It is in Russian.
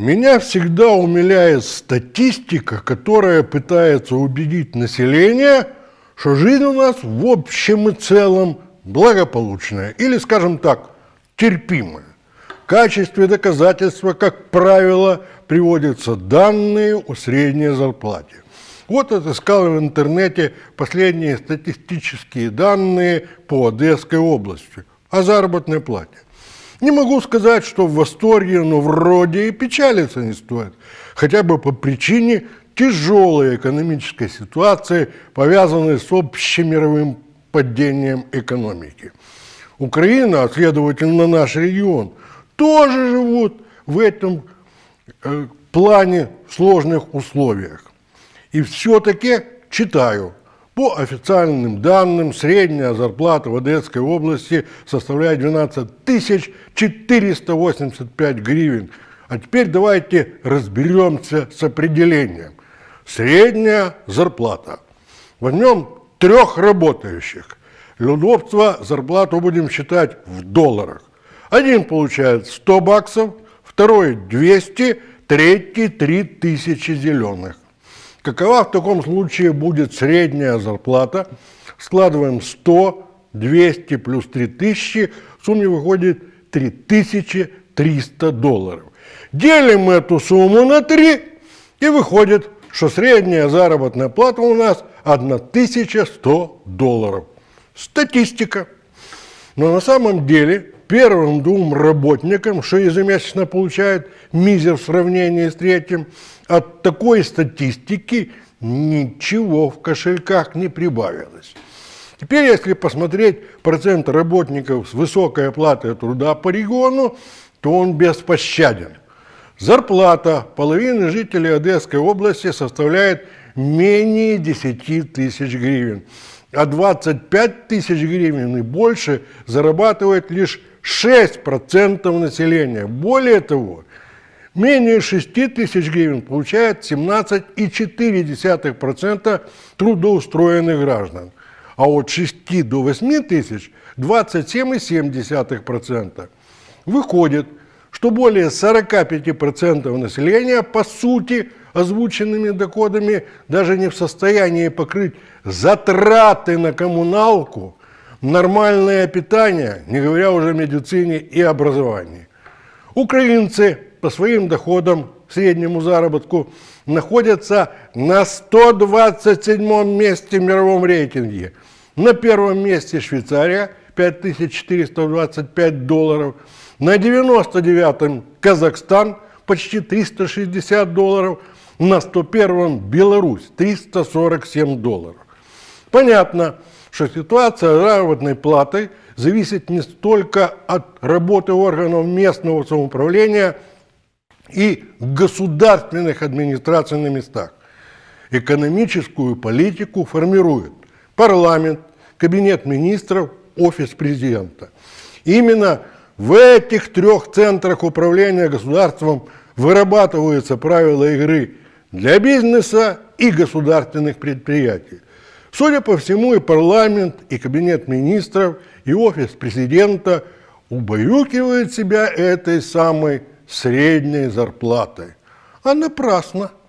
Меня всегда умиляет статистика, которая пытается убедить население, что жизнь у нас в общем и целом благополучная, или, скажем так, терпимая. В качестве доказательства, как правило, приводятся данные о средней зарплате. Вот отыскал в интернете последние статистические данные по Одесской области о заработной плате. Не могу сказать, что в восторге, но вроде и печалиться не стоит. Хотя бы по причине тяжелой экономической ситуации, повязанной с общемировым падением экономики. Украина, а следовательно наш регион, тоже живут в этом э, плане в сложных условиях. И все-таки читаю – по официальным данным, средняя зарплата в Одесской области составляет 12 тысяч 485 гривен. А теперь давайте разберемся с определением. Средняя зарплата. Возьмем трех работающих. Для зарплату будем считать в долларах. Один получает 100 баксов, второй 200, третий 3000 зеленых. Какова в таком случае будет средняя зарплата? Складываем 100, 200 плюс 3000, в сумме выходит 3300 долларов. Делим эту сумму на 3 и выходит, что средняя заработная плата у нас 1100 долларов. Статистика. Но на самом деле первым двум работникам что ежемесячно получают мизер в сравнении с третьим. От такой статистики ничего в кошельках не прибавилось. Теперь, если посмотреть процент работников с высокой оплатой труда по региону, то он беспощаден. Зарплата половины жителей Одесской области составляет менее 10 тысяч гривен, а 25 тысяч гривен и больше зарабатывает лишь 6% населения. Более того, менее 6 тысяч гривен получает 17,4% трудоустроенных граждан, а от 6 до 8 тысяч – 27,7%. Выходит, что более 45% населения, по сути, озвученными доходами даже не в состоянии покрыть затраты на коммуналку – нормальное питание, не говоря уже о медицине и образовании. Украинцы по своим доходам, среднему заработку, находятся на 127 месте в мировом рейтинге. На первом месте Швейцария, 5425 долларов. На 99-м Казахстан, почти 360 долларов. На 101-м Беларусь, 347 долларов. Понятно, что ситуация заработной платы зависит не столько от работы органов местного самоуправления и государственных администраций на местах. Экономическую политику формирует парламент, кабинет министров, офис президента. Именно в этих трех центрах управления государством вырабатываются правила игры для бизнеса и государственных предприятий. Судя по всему, и парламент, и кабинет министров, и офис президента убаюкивают себя этой самой средней зарплатой. А напрасно –